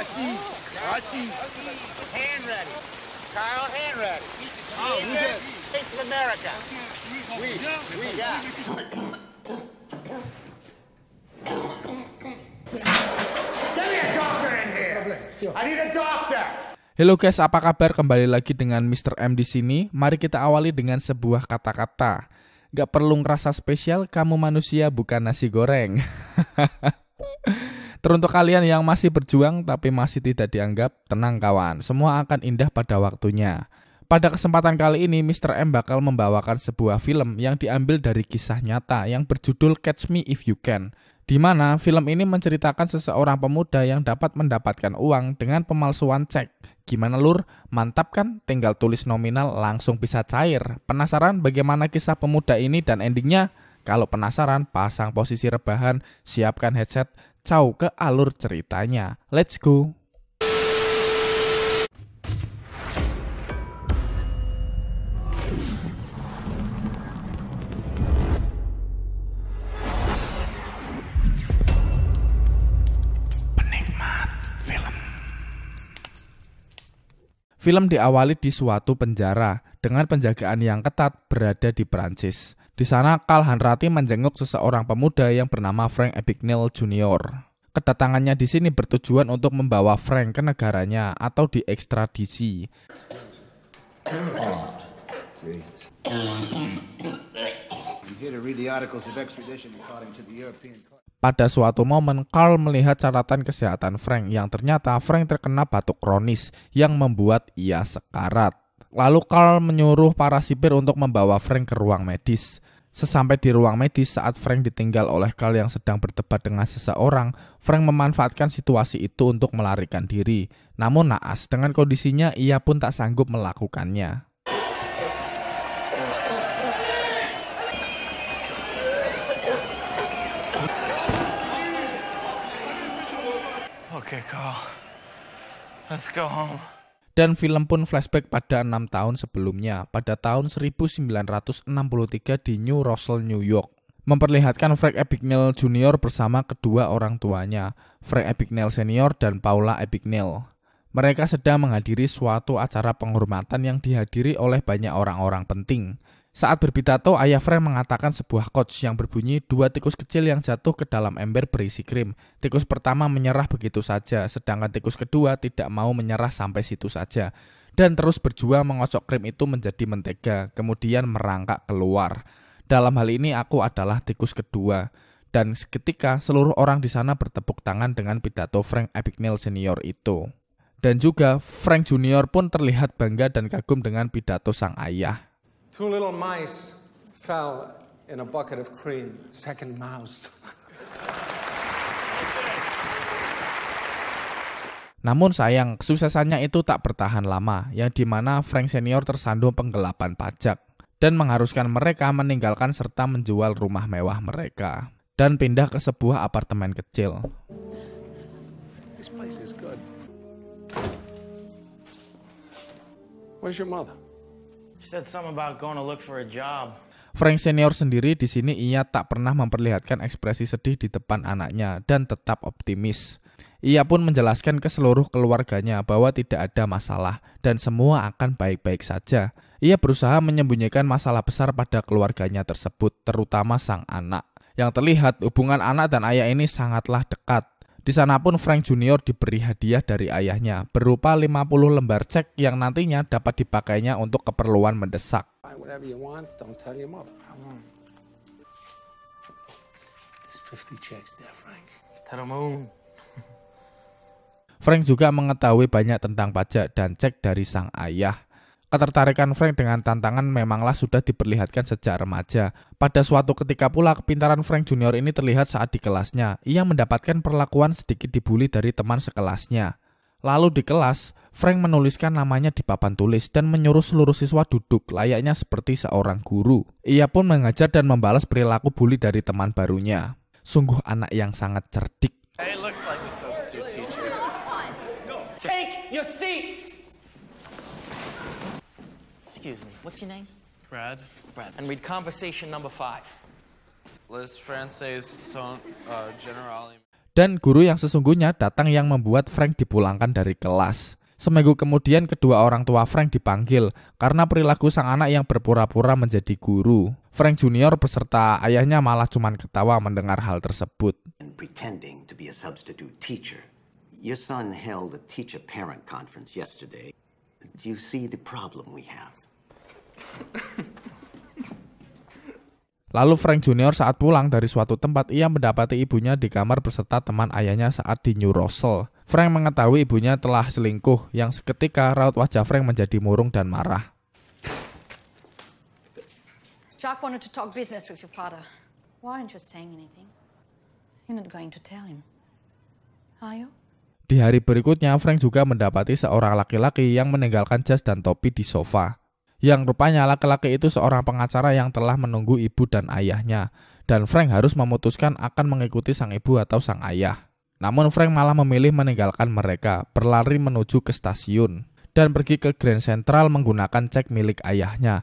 Rachi. Rachi. Hand ready. Kyle, hand ready. Oh, who's that? Face of America. We. We. I need a doctor. Hello guys, apa kabar? Kembali lagi dengan Mr. M di sini. Mari kita awali dengan sebuah kata-kata. Gak perlu ngerasa spesial, kamu manusia bukan nasi goreng. Teruntuk kalian yang masih berjuang tapi masih tidak dianggap, tenang kawan, semua akan indah pada waktunya. Pada kesempatan kali ini, Mr. M bakal membawakan sebuah film yang diambil dari kisah nyata yang berjudul Catch Me If You Can, di mana film ini menceritakan seseorang pemuda yang dapat mendapatkan uang dengan pemalsuan cek. Gimana lur? Mantap kan? Tinggal tulis nominal langsung bisa cair. Penasaran bagaimana kisah pemuda ini dan endingnya? Kalau penasaran, pasang posisi rebahan, siapkan headset, caw ke alur ceritanya. Let's go! Film diawali di suatu penjara dengan penjagaan yang ketat berada di Prancis. Di sana, Karl Hanrati menjenguk seseorang pemuda yang bernama Frank Abagnale Jr. Kedatangannya di sini bertujuan untuk membawa Frank ke negaranya atau diekstradisi. Pada suatu momen, Carl melihat catatan kesehatan Frank yang ternyata Frank terkena batuk kronis yang membuat ia sekarat. Lalu Carl menyuruh para sipir untuk membawa Frank ke ruang medis. Sesampai di ruang medis saat Frank ditinggal oleh Carl yang sedang berdebat dengan seseorang, Frank memanfaatkan situasi itu untuk melarikan diri. Namun naas, dengan kondisinya ia pun tak sanggup melakukannya. Okay, Carl. Let's go home. Dan film pun flashback pada enam tahun sebelumnya, pada tahun 1963 di New Rochelle, New York. Memperlihatkan Frank Abagnale Jr. bersama kedua orang tuanya, Frank Abagnale Senior dan Paula Abagnale. Mereka sedang menghadiri suatu acara penghormatan yang dihadiri oleh banyak orang-orang penting, saat berpidato, ayah Frank mengatakan sebuah coach yang berbunyi dua tikus kecil yang jatuh ke dalam ember berisi krim. Tikus pertama menyerah begitu saja, sedangkan tikus kedua tidak mau menyerah sampai situ saja. Dan terus berjuang mengocok krim itu menjadi mentega, kemudian merangkak keluar. Dalam hal ini aku adalah tikus kedua. Dan seketika seluruh orang di sana bertepuk tangan dengan pidato Frank Abagnale senior itu. Dan juga Frank Junior pun terlihat bangga dan kagum dengan pidato sang ayah. Two little mice fell in a bucket of cream. Second mouse. Namun sayang, kesuksesannya itu tak bertahan lama, yang dimana Frank Senior tersandung penggelapan pajak dan mengharuskan mereka meninggalkan serta menjual rumah mewah mereka dan pindah ke sebuah apartemen kecil. Where's your mother? Frank senior sendiri di sini ia tak pernah memperlihatkan ekspresi sedih di depan anaknya dan tetap optimis. Ia pun menjelaskan ke seluruh keluarganya bahwa tidak ada masalah dan semua akan baik-baik saja. Ia berusaha menyembunyikan masalah besar pada keluarganya tersebut, terutama sang anak. Yang terlihat hubungan anak dan ayah ini sangatlah dekat di sana pun Frank Junior diberi hadiah dari ayahnya berupa 50 lembar cek yang nantinya dapat dipakainya untuk keperluan mendesak. Frank juga mengetahui banyak tentang pajak dan cek dari sang ayah. Ketertarikan Frank dengan tantangan memanglah sudah diperlihatkan sejak remaja. Pada suatu ketika pula kepintaran Frank Junior ini terlihat saat di kelasnya. Ia mendapatkan perlakuan sedikit dibully dari teman sekelasnya. Lalu di kelas, Frank menuliskan namanya di papan tulis dan menyuruh seluruh siswa duduk layaknya seperti seorang guru. Ia pun mengajar dan membalas perilaku bully dari teman barunya. Sungguh anak yang sangat cerdik. Hey, it looks like a substitute teacher. Take your seats. Excuse me, what's your name? Brad. Brad. And read conversation number five. Les Français sont uh, généralement... Dan guru yang sesungguhnya datang yang membuat Frank dipulangkan dari kelas. Seminggu kemudian kedua orang tua Frank dipanggil karena perilaku sang anak yang berpura-pura menjadi guru. Frank Junior beserta ayahnya malah cuman ketawa mendengar hal tersebut. Pretending to be a substitute teacher. Your son held a teacher-parent conference yesterday. Do you see the problem we have? Lalu Frank Junior saat pulang dari suatu tempat ia mendapati ibunya di kamar beserta teman ayahnya saat di New Russell. Frank mengetahui ibunya telah selingkuh yang seketika raut wajah Frank menjadi murung dan marah. Jack wanted to talk business with your father. Why aren't you saying anything? You're not going to tell him. Are you? Di hari berikutnya, Frank juga mendapati seorang laki-laki yang meninggalkan jas dan topi di sofa yang rupanya laki-laki itu seorang pengacara yang telah menunggu ibu dan ayahnya, dan Frank harus memutuskan akan mengikuti sang ibu atau sang ayah. Namun Frank malah memilih meninggalkan mereka, berlari menuju ke stasiun, dan pergi ke Grand Central menggunakan cek milik ayahnya.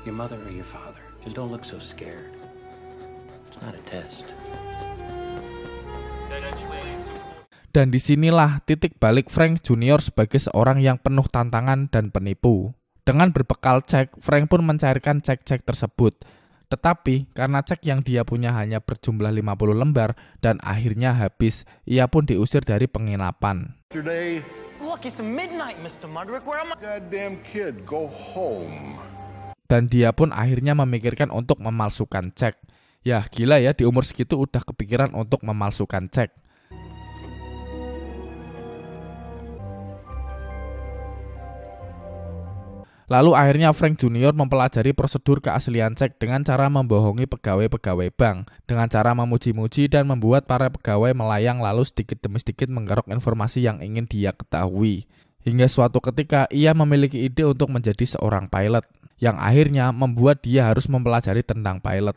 Your mother or your father? Just don't look so scared. It's not a test. Dan disinilah titik balik Frank Junior sebagai seorang yang penuh tantangan dan penipu. Dengan berbekal cek, Frank pun mencairkan cek-cek tersebut. Tetapi karena cek yang dia punya hanya berjumlah 50 lembar dan akhirnya habis, ia pun diusir dari penginapan. Dan dia pun akhirnya memikirkan untuk memalsukan cek. Ya gila ya di umur segitu udah kepikiran untuk memalsukan cek. Lalu akhirnya Frank Junior mempelajari prosedur keaslian cek dengan cara membohongi pegawai-pegawai bank, dengan cara memuji-muji dan membuat para pegawai melayang lalu sedikit demi sedikit menggerok informasi yang ingin dia ketahui. Hingga suatu ketika ia memiliki ide untuk menjadi seorang pilot, yang akhirnya membuat dia harus mempelajari tentang pilot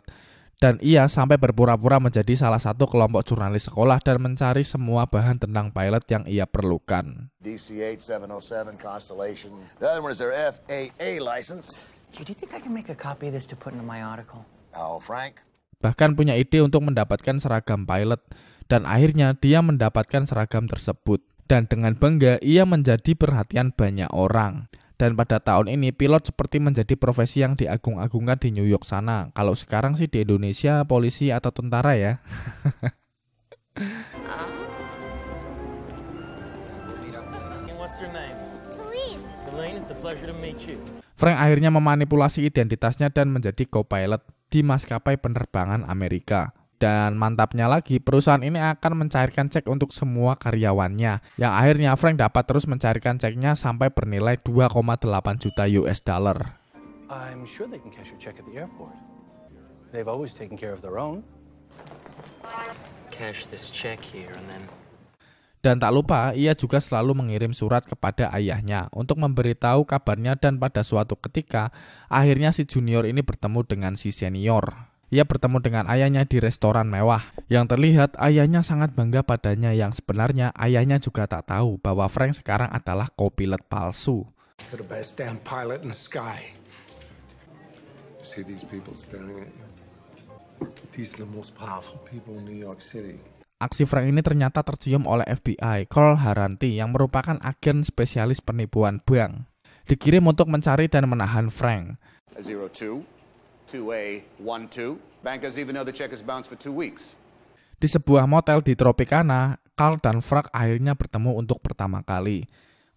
dan ia sampai berpura-pura menjadi salah satu kelompok jurnalis sekolah dan mencari semua bahan tentang pilot yang ia perlukan. DC-8707 Constellation. The other one is their FAA license. Do you think I can make a copy of this to put into my article? Oh, Frank. Bahkan punya ide untuk mendapatkan seragam pilot dan akhirnya dia mendapatkan seragam tersebut dan dengan bangga ia menjadi perhatian banyak orang. Dan pada tahun ini pilot seperti menjadi profesi yang diagung-agungkan di New York sana. Kalau sekarang sih di Indonesia polisi atau tentara ya. Frank akhirnya memanipulasi identitasnya dan menjadi co-pilot di maskapai penerbangan Amerika dan mantapnya lagi, perusahaan ini akan mencairkan cek untuk semua karyawannya, yang akhirnya Frank dapat terus mencairkan ceknya sampai bernilai 2,8 juta US dollar. I'm sure they can cash your check at the airport. They've always taken care of their own. Cash this check here and then dan tak lupa, ia juga selalu mengirim surat kepada ayahnya untuk memberitahu kabarnya dan pada suatu ketika, akhirnya si junior ini bertemu dengan si senior. Ia bertemu dengan ayahnya di restoran mewah. Yang terlihat ayahnya sangat bangga padanya yang sebenarnya ayahnya juga tak tahu bahwa Frank sekarang adalah kopilot let palsu. Aksi Frank ini ternyata tercium oleh FBI, Carl Haranti, yang merupakan agen spesialis penipuan bank. Dikirim untuk mencari dan menahan Frank. 2A 12. Bankers even know the check is bounced for two weeks. Di sebuah motel di Tropicana, Carl dan Frank akhirnya bertemu untuk pertama kali.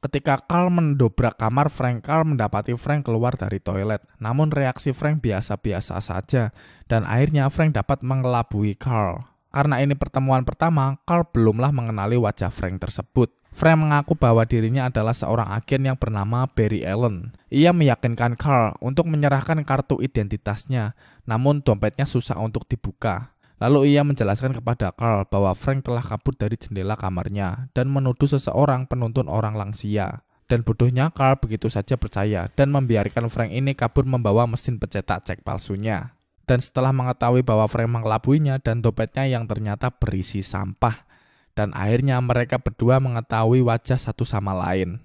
Ketika Carl mendobrak kamar Frank, Carl mendapati Frank keluar dari toilet. Namun reaksi Frank biasa-biasa saja, dan akhirnya Frank dapat mengelabui Carl. Karena ini pertemuan pertama, Carl belumlah mengenali wajah Frank tersebut. Frank mengaku bahwa dirinya adalah seorang agen yang bernama Barry Allen. Ia meyakinkan Carl untuk menyerahkan kartu identitasnya, namun dompetnya susah untuk dibuka. Lalu ia menjelaskan kepada Carl bahwa Frank telah kabur dari jendela kamarnya dan menuduh seseorang penuntun orang langsia. Dan bodohnya Carl begitu saja percaya dan membiarkan Frank ini kabur membawa mesin pencetak cek palsunya. Dan setelah mengetahui bahwa Frank mengelabuinya dan dompetnya yang ternyata berisi sampah, dan akhirnya mereka berdua mengetahui wajah satu sama lain.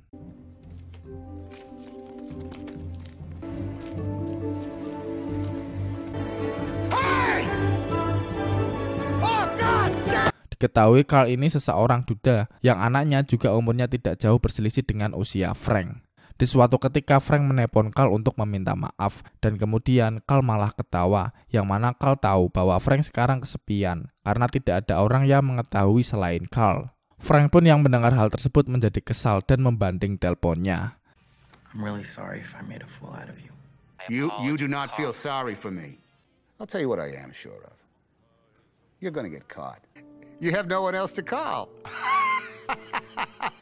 Oh, Diketahui Carl ini seseorang duda yang anaknya juga umurnya tidak jauh berselisih dengan usia Frank. Di suatu ketika Frank menelpon Carl untuk meminta maaf dan kemudian Carl malah ketawa yang mana Carl tahu bahwa Frank sekarang kesepian karena tidak ada orang yang mengetahui selain Carl. Frank pun yang mendengar hal tersebut menjadi kesal dan membanding teleponnya. really you. You sure no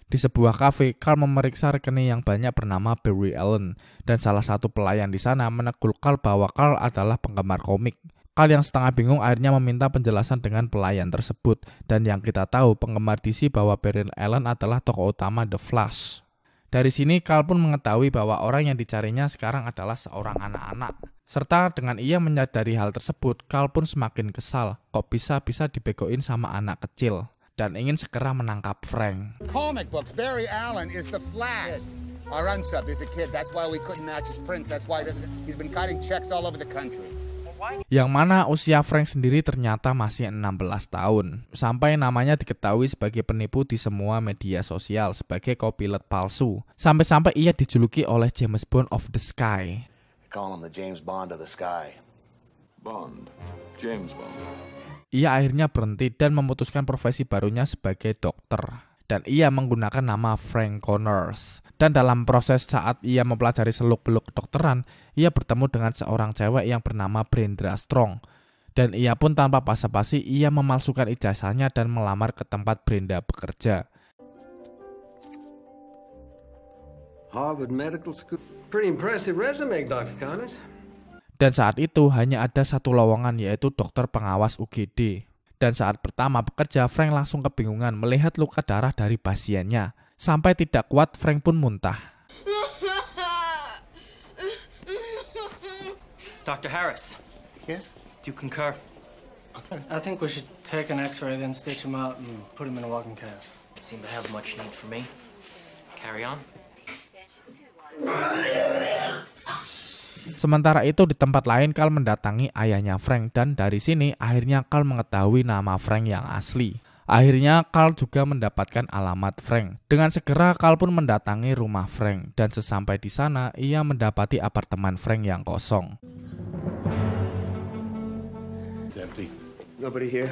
di sebuah kafe, Carl memeriksa rekening yang banyak bernama Barry Allen, dan salah satu pelayan di sana menegur Carl bahwa Carl adalah penggemar komik. Carl yang setengah bingung akhirnya meminta penjelasan dengan pelayan tersebut, dan yang kita tahu penggemar DC bahwa Barry Allen adalah tokoh utama The Flash. Dari sini Carl pun mengetahui bahwa orang yang dicarinya sekarang adalah seorang anak-anak. Serta dengan ia menyadari hal tersebut, Carl pun semakin kesal, kok bisa-bisa dibegoin sama anak kecil dan ingin segera menangkap Frank. Comic books, Barry Allen is the Flash. Our unsub is a kid. That's why we couldn't match his prints. That's why this, he's been cutting checks all over the country. Yang mana usia Frank sendiri ternyata masih 16 tahun, sampai namanya diketahui sebagai penipu di semua media sosial sebagai copilot palsu, sampai-sampai ia dijuluki oleh James Bond of the Sky. They call him the James Bond of the Sky. Bond, James Bond. Ia akhirnya berhenti dan memutuskan profesi barunya sebagai dokter. Dan ia menggunakan nama Frank Connors. Dan dalam proses saat ia mempelajari seluk-beluk kedokteran, ia bertemu dengan seorang cewek yang bernama Brenda Strong. Dan ia pun tanpa basa-basi, ia memalsukan ijazahnya dan melamar ke tempat Brenda bekerja. Harvard Medical School. Pretty impressive resume, Dr. Connors. Dan saat itu hanya ada satu lowongan yaitu dokter pengawas UGD. Dan saat pertama bekerja, Frank langsung kebingungan melihat luka darah dari pasiennya. Sampai tidak kuat, Frank pun muntah. Dr. Harris. Yes? Do you concur? I think we should take an x-ray, then stitch him out and put him in a walking cast. Seem to have much need for me. Carry on. Okay. Sementara itu di tempat lain Carl mendatangi ayahnya Frank dan dari sini akhirnya Carl mengetahui nama Frank yang asli. Akhirnya Carl juga mendapatkan alamat Frank. Dengan segera Carl pun mendatangi rumah Frank dan sesampai di sana ia mendapati apartemen Frank yang kosong. It's empty. Nobody here.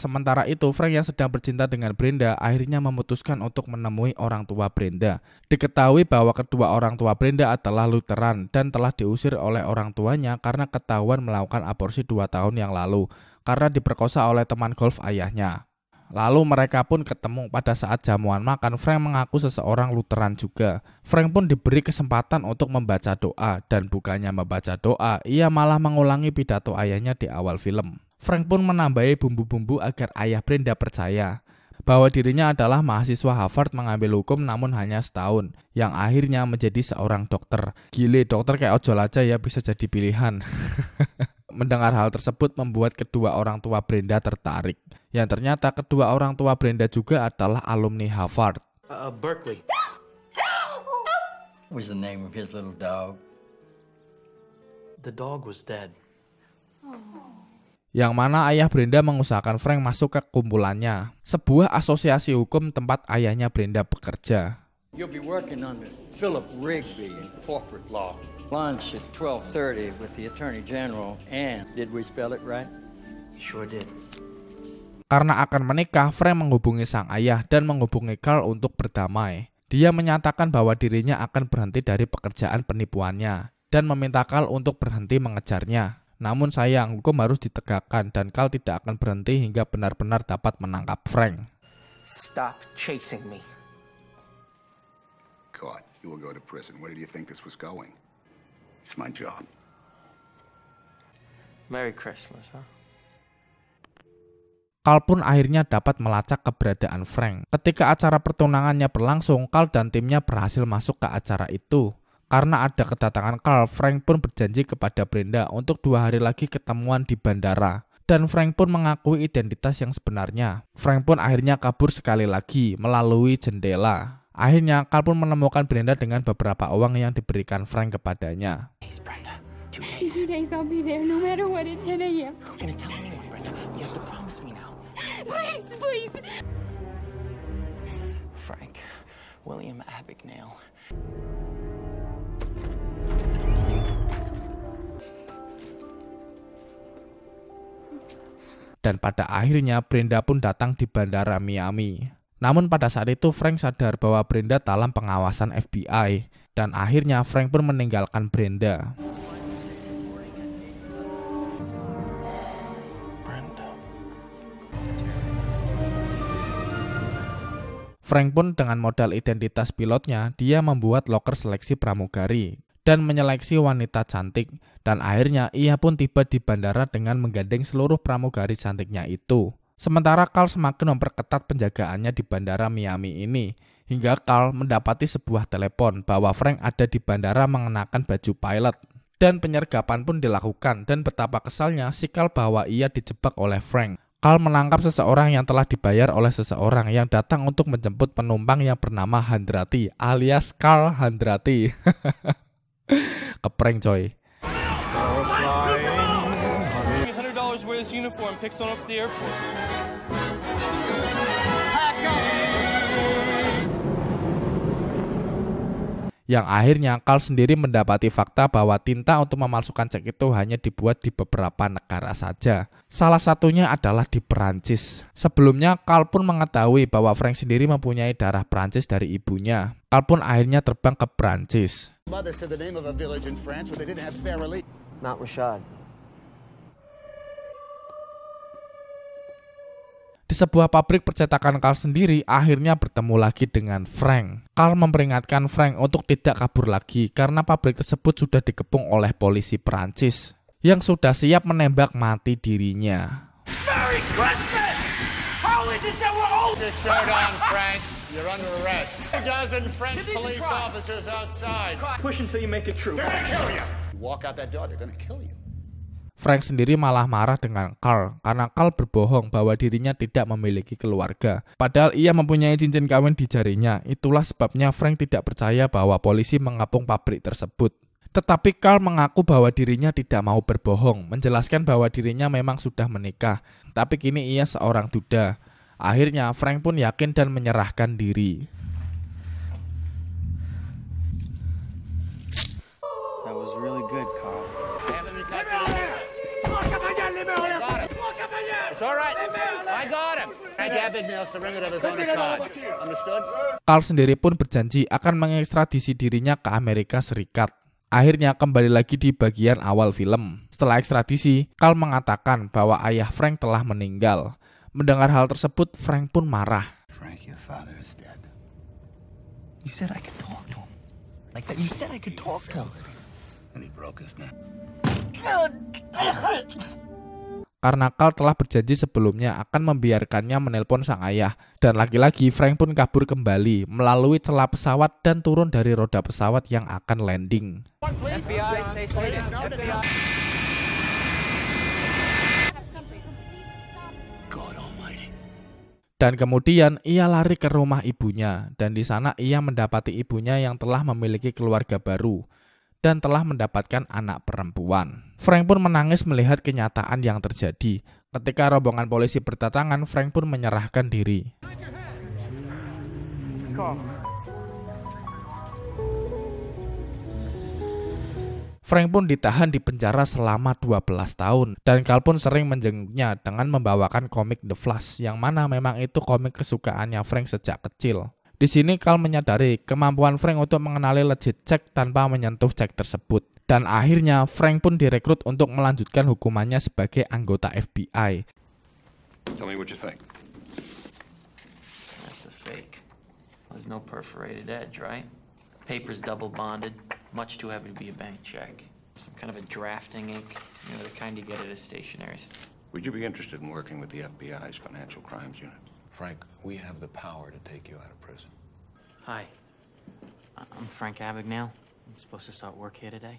Sementara itu, Frank yang sedang bercinta dengan Brenda akhirnya memutuskan untuk menemui orang tua Brenda. Diketahui bahwa kedua orang tua Brenda adalah Lutheran dan telah diusir oleh orang tuanya karena ketahuan melakukan aborsi dua tahun yang lalu karena diperkosa oleh teman golf ayahnya. Lalu mereka pun ketemu pada saat jamuan makan. Frank mengaku seseorang Lutheran juga. Frank pun diberi kesempatan untuk membaca doa, dan bukannya membaca doa, ia malah mengulangi pidato ayahnya di awal film. Frank pun menambahi bumbu-bumbu agar ayah Brenda percaya bahwa dirinya adalah mahasiswa Harvard mengambil hukum namun hanya setahun, yang akhirnya menjadi seorang dokter. Gile, dokter kayak ojol aja ya bisa jadi pilihan. Mendengar hal tersebut membuat kedua orang tua Brenda tertarik. Yang ternyata kedua orang tua Brenda juga adalah alumni Harvard. Uh, uh Berkeley. was the name of his little dog? The dog was dead. Oh yang mana ayah Brenda mengusahakan Frank masuk ke kumpulannya, sebuah asosiasi hukum tempat ayahnya Brenda bekerja. Karena akan menikah, Frank menghubungi sang ayah dan menghubungi Carl untuk berdamai. Dia menyatakan bahwa dirinya akan berhenti dari pekerjaan penipuannya dan meminta Carl untuk berhenti mengejarnya. Namun sayang, hukum harus ditegakkan dan Carl tidak akan berhenti hingga benar-benar dapat menangkap Frank. Stop chasing me. Caught. You will go to prison. Where did you think this was going? It's my job. Merry Christmas, huh? Carl pun akhirnya dapat melacak keberadaan Frank. Ketika acara pertunangannya berlangsung, Carl dan timnya berhasil masuk ke acara itu. Karena ada kedatangan Carl, Frank pun berjanji kepada Brenda untuk dua hari lagi ketemuan di bandara. Dan Frank pun mengakui identitas yang sebenarnya. Frank pun akhirnya kabur sekali lagi melalui jendela. Akhirnya, Carl pun menemukan Brenda dengan beberapa uang yang diberikan Frank kepadanya. William Abagnale. dan pada akhirnya Brenda pun datang di bandara Miami. Namun pada saat itu Frank sadar bahwa Brenda dalam pengawasan FBI dan akhirnya Frank pun meninggalkan Brenda. Frank pun dengan modal identitas pilotnya, dia membuat loker seleksi pramugari dan menyeleksi wanita cantik dan akhirnya ia pun tiba di bandara dengan menggandeng seluruh pramugari cantiknya itu. Sementara Carl semakin memperketat penjagaannya di bandara Miami ini, hingga Carl mendapati sebuah telepon bahwa Frank ada di bandara mengenakan baju pilot. Dan penyergapan pun dilakukan, dan betapa kesalnya si Carl bahwa ia dijebak oleh Frank. Carl menangkap seseorang yang telah dibayar oleh seseorang yang datang untuk menjemput penumpang yang bernama Handrati alias Carl Handrati. Kepreng coy. $300 wear this uniform, picks one up at the airport. Pack up! yang akhirnya Karl sendiri mendapati fakta bahwa tinta untuk memalsukan cek itu hanya dibuat di beberapa negara saja. Salah satunya adalah di Perancis. Sebelumnya Karl pun mengetahui bahwa Frank sendiri mempunyai darah Perancis dari ibunya. Karl pun akhirnya terbang ke Perancis. Di sebuah pabrik percetakan Carl sendiri akhirnya bertemu lagi dengan Frank. Carl memperingatkan Frank untuk tidak kabur lagi karena pabrik tersebut sudah dikepung oleh polisi Perancis yang sudah siap menembak mati dirinya. Merry Christmas! How is it that we're old? Just start on, Frank. You're under arrest. A dozen French police officers outside. Push until you make it true. They're gonna kill you. You walk out that door, they're gonna kill you. Frank sendiri malah marah dengan Carl karena Carl berbohong bahwa dirinya tidak memiliki keluarga. Padahal ia mempunyai cincin kawin di jarinya. Itulah sebabnya Frank tidak percaya bahwa polisi mengapung pabrik tersebut. Tetapi Carl mengaku bahwa dirinya tidak mau berbohong, menjelaskan bahwa dirinya memang sudah menikah, tapi kini ia seorang duda. Akhirnya Frank pun yakin dan menyerahkan diri. I was really good, Carl sendiri pun berjanji akan mengekstradisi dirinya ke Amerika Serikat. Akhirnya kembali lagi di bagian awal film. Setelah ekstradisi, Carl mengatakan bahwa ayah Frank telah meninggal. Mendengar hal tersebut, Frank pun marah. Frank, karena Carl telah berjanji sebelumnya akan membiarkannya menelpon sang ayah. Dan lagi-lagi Frank pun kabur kembali melalui celah pesawat dan turun dari roda pesawat yang akan landing. Dan kemudian ia lari ke rumah ibunya, dan di sana ia mendapati ibunya yang telah memiliki keluarga baru dan telah mendapatkan anak perempuan. Frank pun menangis melihat kenyataan yang terjadi. Ketika rombongan polisi bertatangan, Frank pun menyerahkan diri. Frank pun ditahan di penjara selama 12 tahun dan Carl pun sering menjenguknya dengan membawakan komik The Flash yang mana memang itu komik kesukaannya Frank sejak kecil. Di sini Carl menyadari kemampuan Frank untuk mengenali legit cek tanpa menyentuh cek tersebut. Dan akhirnya Frank pun direkrut untuk melanjutkan hukumannya sebagai anggota FBI. Tell me what you think. That's a fake. There's no perforated edge, right? Paper's double bonded, much too heavy to be a bank check. Some kind of a drafting ink, you know, the kind you get at a stationery store. Would you be interested in working with the FBI's Financial Crimes Unit? Frank, we have the power to take you out of prison. Hi. I'm Frank Abagnale. I'm supposed to start work here today.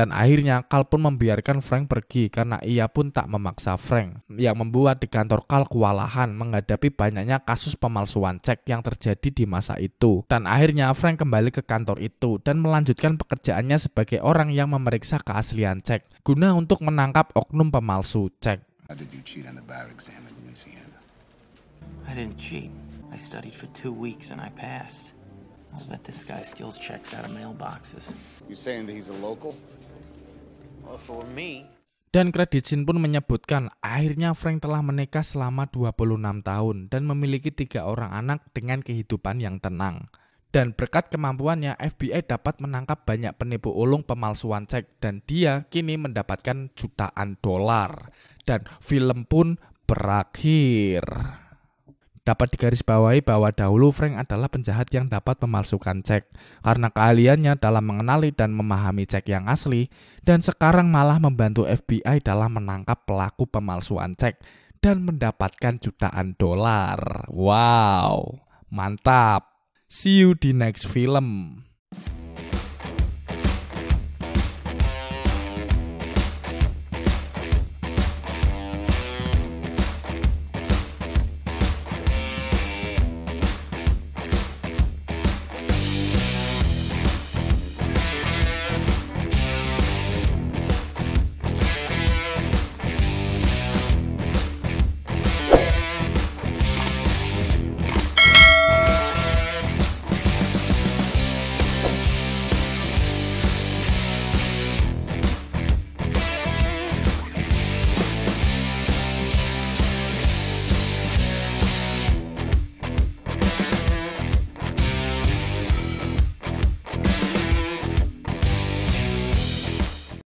Dan akhirnya Carl pun membiarkan Frank pergi karena ia pun tak memaksa Frank, yang membuat di kantor Carl kewalahan menghadapi banyaknya kasus pemalsuan cek yang terjadi di masa itu. Dan akhirnya Frank kembali ke kantor itu dan melanjutkan pekerjaannya sebagai orang yang memeriksa keaslian cek, guna untuk menangkap oknum pemalsu cek. How this guy steals checks out of mailboxes. You saying that he's a local? Dan kredit scene pun menyebutkan akhirnya Frank telah menikah selama 26 tahun dan memiliki tiga orang anak dengan kehidupan yang tenang. Dan berkat kemampuannya, FBI dapat menangkap banyak penipu ulung pemalsuan cek dan dia kini mendapatkan jutaan dolar. Dan film pun berakhir. Dapat digarisbawahi bahwa dahulu Frank adalah penjahat yang dapat memalsukan cek, karena keahliannya dalam mengenali dan memahami cek yang asli, dan sekarang malah membantu FBI dalam menangkap pelaku pemalsuan cek dan mendapatkan jutaan dolar. Wow, mantap! See you di next film.